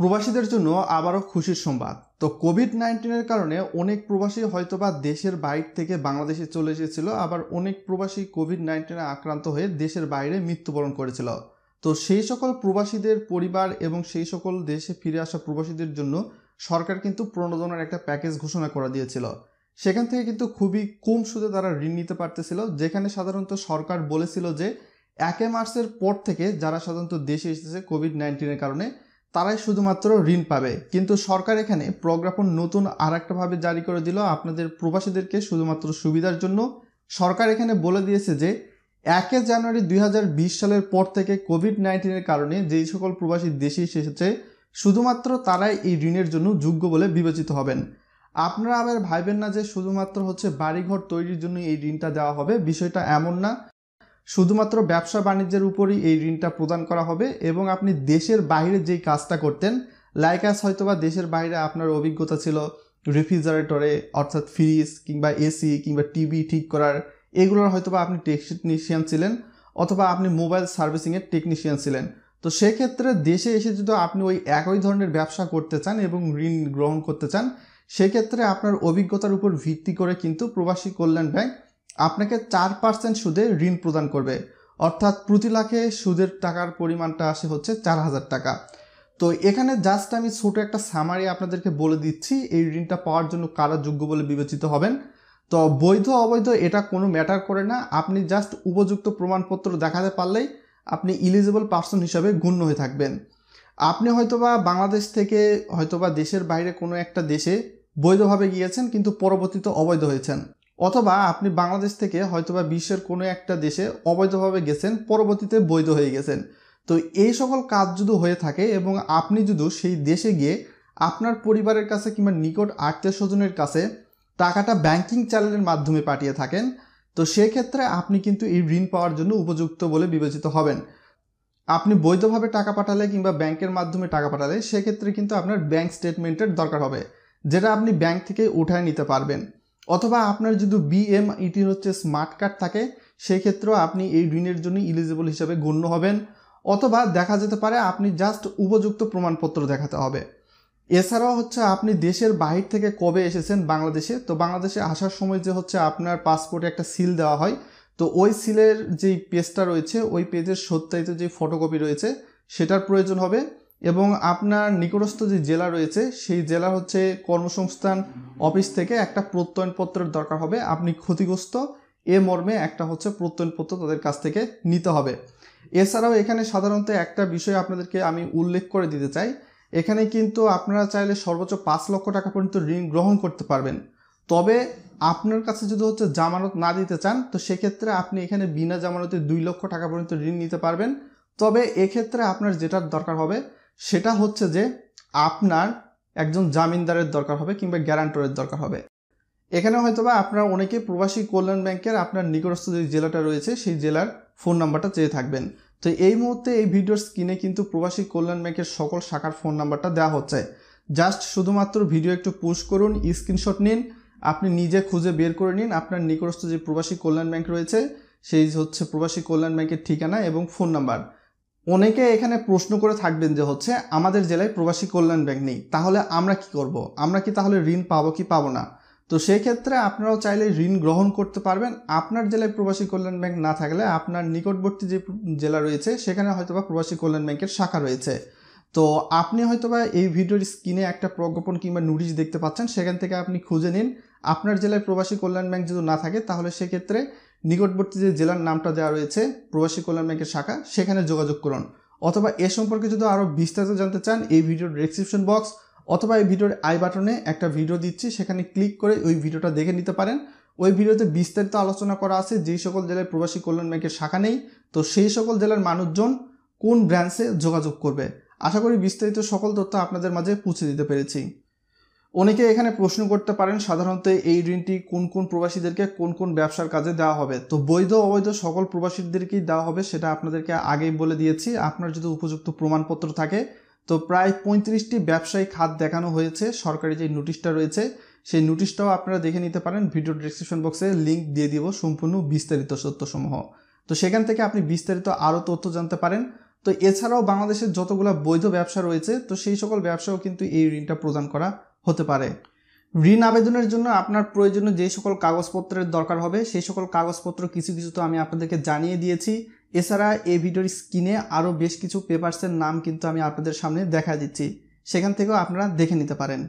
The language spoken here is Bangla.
প্রবাসীদের জন্য আবারও খুশির সংবাদ তো কোভিড নাইন্টিনের কারণে অনেক প্রবাসী হয়তোবা দেশের বাইর থেকে বাংলাদেশে চলে এসেছিল আবার অনেক প্রবাসী কোভিড নাইন্টিনে আক্রান্ত হয়ে দেশের বাইরে মৃত্যুবরণ করেছিল তো সেই সকল প্রবাসীদের পরিবার এবং সেই সকল দেশে ফিরে আসা প্রবাসীদের জন্য সরকার কিন্তু প্রণোদনার একটা প্যাকেজ ঘোষণা করে দিয়েছিল সেখান থেকে কিন্তু খুবই কম সুদে তারা ঋণ নিতে পারতেছিল যেখানে সাধারণত সরকার বলেছিল যে একে মার্চের পর থেকে যারা সাধারণত দেশে এসেছে কোভিড নাইন্টিনের কারণে তারাই শুধুমাত্র ঋণ পাবে কিন্তু সরকার এখানে প্রজ্ঞাপন নতুন আর একটাভাবে জারি করে দিল আপনাদের প্রবাসীদেরকে শুধুমাত্র সুবিধার জন্য সরকার এখানে বলে দিয়েছে যে একে জানুয়ারি দুই সালের পর থেকে কোভিড নাইন্টিনের কারণে যেই সকল প্রবাসী দেশে এসেছে শুধুমাত্র তারাই এই ঋণের জন্য যোগ্য বলে বিবেচিত হবেন আপনারা আবার ভাইবেন না যে শুধুমাত্র হচ্ছে বাড়িঘর তৈরির জন্য এই ঋণটা দেওয়া হবে বিষয়টা এমন না শুধুমাত্র ব্যবসা বাণিজ্যের উপরই এই ঋণটা প্রদান করা হবে এবং আপনি দেশের বাইরে যেই কাজটা করতেন লাইক হয়তো হয়তোবা দেশের বাইরে আপনার অভিজ্ঞতা ছিল রেফ্রিজারেটরে অর্থাৎ ফ্রিজ কিংবা এসি কিংবা টিভি ঠিক করার এগুলোর হয়তোবা আপনি টেকনিশিয়ান ছিলেন অথবা আপনি মোবাইল সার্ভিসিংয়ের টেকনিশিয়ান ছিলেন তো সেক্ষেত্রে দেশে এসে যদি আপনি ওই একই ধরনের ব্যবসা করতে চান এবং ঋণ গ্রহণ করতে চান সেক্ষেত্রে আপনার অভিজ্ঞতার উপর ভিত্তি করে কিন্তু প্রবাসী কল্যাণ ব্যাংক আপনাকে চার পার্সেন্ট সুদে ঋণ প্রদান করবে অর্থাৎ প্রতি লাখে সুদের টাকার পরিমাণটা আসে হচ্ছে চার হাজার টাকা তো এখানে জাস্ট আমি ছোট একটা সামারি আপনাদেরকে বলে দিচ্ছি এই ঋণটা পাওয়ার জন্য কারা যোগ্য বলে বিবেচিত হবেন তো বৈধ অবৈধ এটা কোনো ম্যাটার করে না আপনি জাস্ট উপযুক্ত প্রমাণপত্র দেখাতে পারলেই আপনি ইলিজিবল পার্সন হিসাবে গণ্য হয়ে থাকবেন আপনি হয়তোবা বাংলাদেশ থেকে হয়তোবা দেশের বাইরে কোনো একটা দেশে বৈধভাবে গিয়েছেন কিন্তু পরবর্তীতে অবৈধ হয়েছেন অথবা আপনি বাংলাদেশ থেকে হয়তোবা বিশ্বের কোনো একটা দেশে অবৈধভাবে গেছেন পরবর্তীতে বৈধ হয়ে গেছেন তো এই সকল কাজ যদি হয়ে থাকে এবং আপনি যদি সেই দেশে গিয়ে আপনার পরিবারের কাছে কিংবা নিকট আত্মীয় স্বজনের কাছে টাকাটা ব্যাংকিং চ্যানেলের মাধ্যমে পাঠিয়ে থাকেন তো সেক্ষেত্রে আপনি কিন্তু এই ঋণ পাওয়ার জন্য উপযুক্ত বলে বিবেচিত হবেন আপনি বৈধভাবে টাকা পাঠালে কিংবা ব্যাংকের মাধ্যমে টাকা পাঠালে সেক্ষেত্রে কিন্তু আপনার ব্যাংক স্টেটমেন্টের দরকার হবে যেটা আপনি ব্যাংক থেকে উঠায় নিতে পারবেন অথবা আপনার যদি বিএমইটির e হচ্ছে স্মার্ট কার্ড থাকে সেই ক্ষেত্রেও আপনি এই ঋণের জন্য ইলিজিবল হিসাবে গণ্য হবেন অথবা দেখা যেতে পারে আপনি জাস্ট উপযুক্ত প্রমাণপত্র দেখাতে হবে এছাড়াও হচ্ছে আপনি দেশের বাহির থেকে কবে এসেছেন বাংলাদেশে তো বাংলাদেশে আসার সময় যে হচ্ছে আপনার পাসপোর্টে একটা সিল দেওয়া হয় তো ওই সিলের যেই পেজটা রয়েছে ওই পেজের সত্যায়িত যে ফটোকপি রয়েছে সেটার প্রয়োজন হবে এবং আপনার নিকটস্থ যে জেলা রয়েছে সেই জেলা হচ্ছে কর্মসংস্থান অফিস থেকে একটা প্রত্যয়নপত্রের দরকার হবে আপনি ক্ষতিগ্রস্ত এ মর্মে একটা হচ্ছে প্রত্যয়নপত্র তাদের কাছ থেকে নিতে হবে এছাড়াও এখানে সাধারণত একটা বিষয় আপনাদেরকে আমি উল্লেখ করে দিতে চাই এখানে কিন্তু আপনারা চাইলে সর্বোচ্চ পাঁচ লক্ষ টাকা পর্যন্ত ঋণ গ্রহণ করতে পারবেন তবে আপনার কাছে যদি হচ্ছে জামানত না দিতে চান তো সেক্ষেত্রে আপনি এখানে বিনা জামানতে দুই লক্ষ টাকা পর্যন্ত ঋণ নিতে পারবেন তবে এক্ষেত্রে আপনার যেটার দরকার হবে সেটা হচ্ছে যে আপনার একজন জামিনদারের দরকার হবে কিংবা গ্যারান্টরের দরকার হবে এখানে হয়তোবা আপনার অনেকে প্রবাসী কল্যাণ ব্যাংকের আপনার নিকটস্থ যে জেলাটা রয়েছে সেই জেলার ফোন নাম্বারটা চেয়ে থাকবেন তো এই মুহূর্তে এই ভিডিওর স্ক্রিনে কিন্তু প্রবাসী কল্যাণ ব্যাংকের সকল শাখার ফোন নাম্বারটা দেওয়া হচ্ছে জাস্ট শুধুমাত্র ভিডিও একটু পোস্ট করুন স্ক্রিনশট নিন আপনি নিজে খুঁজে বের করে নিন আপনার নিকটস্থ যে প্রবাসী কল্যাণ ব্যাংক রয়েছে সেই হচ্ছে প্রবাসী কল্যাণ ব্যাংকের ঠিকানা এবং ফোন নাম্বার অনেকে এখানে প্রশ্ন করে থাকবেন যে হচ্ছে আমাদের জেলায় প্রবাসী কল্যাণ ব্যাংক নেই তাহলে আমরা কি করব। আমরা কি তাহলে ঋণ পাবো কি পাবো না তো সেক্ষেত্রে আপনারাও চাইলে ঋণ গ্রহণ করতে পারবেন আপনার জেলায় প্রবাসী কল্যাণ ব্যাংক না থাকলে আপনার নিকটবর্তী যে জেলা রয়েছে সেখানে হয়তোবা প্রবাসী কল্যাণ ব্যাংকের শাখা রয়েছে তো আপনি হয়তোবা এই ভিডিওর স্ক্রিনে একটা প্রজ্ঞাপন কিংবা নোটিশ দেখতে পাচ্ছেন সেখান থেকে আপনি খুঁজে নিন আপনার জেলায় প্রবাসী কল্যাণ ব্যাংক যদি না থাকে তাহলে সেক্ষেত্রে নিকটবর্তী যে জেলার নামটা দেওয়া রয়েছে প্রবাসী কল্যাণ ব্যাংকের শাখা সেখানে যোগাযোগ করুন অথবা এ সম্পর্কে যদি আরও বিস্তারিত জানতে চান এই ভিডিওর ডিসক্রিপশন বক্স অথবা এই ভিডিওর আই বাটনে একটা ভিডিও দিচ্ছি সেখানে ক্লিক করে ওই ভিডিওটা দেখে নিতে পারেন ওই ভিডিওতে বিস্তারিত আলোচনা করা আছে যেই সকল জেলায় প্রবাসী কল্যাণ ব্যাংকের শাখা নেই তো সেই সকল জেলার মানুষজন কোন ব্রাঞ্চে যোগাযোগ করবে আশা করি বিস্তারিত সকল তথ্য আপনাদের মাঝে পৌঁছে দিতে পেরেছি অনেকে এখানে প্রশ্ন করতে পারেন সাধারণত এই ঋণটি কোন কোন প্রবাসীদেরকে কোন কোন ব্যবসার কাজে দেওয়া হবে তো বৈধ অবৈধ সকল প্রবাসীদেরকেই দেওয়া হবে সেটা আপনাদেরকে আগেই বলে দিয়েছি আপনার যদি উপযুক্ত প্রমাণপত্র থাকে তো প্রায় পঁয়ত্রিশটি ব্যবসায়ী খাত দেখানো হয়েছে সরকারি যে নোটিশটা রয়েছে সেই নোটিশটাও আপনারা দেখে নিতে পারেন ভিডিও ডিসক্রিপশন বক্সে লিঙ্ক দিয়ে দিব সম্পূর্ণ বিস্তারিত সত্যসমূহ তো সেখান থেকে আপনি বিস্তারিত আরও তথ্য জানতে পারেন তো এছাড়াও বাংলাদেশের যতগুলো বৈধ ব্যবসা রয়েছে তো সেই সকল ব্যবসাও কিন্তু এই ঋণটা প্রদান করা হতে পারে ঋণ আবেদনের জন্য আপনার প্রয়োজনীয় যে সকল কাগজপত্রের দরকার হবে সেই সকল কাগজপত্র কিছু কিছু তো আমি আপনাদেরকে জানিয়ে দিয়েছি এছাড়া এই ভিডিওর স্ক্রিনে আরও বেশ কিছু পেপার্সের নাম কিন্তু আমি আপনাদের সামনে দেখা দিচ্ছি সেখান থেকেও আপনারা দেখে নিতে পারেন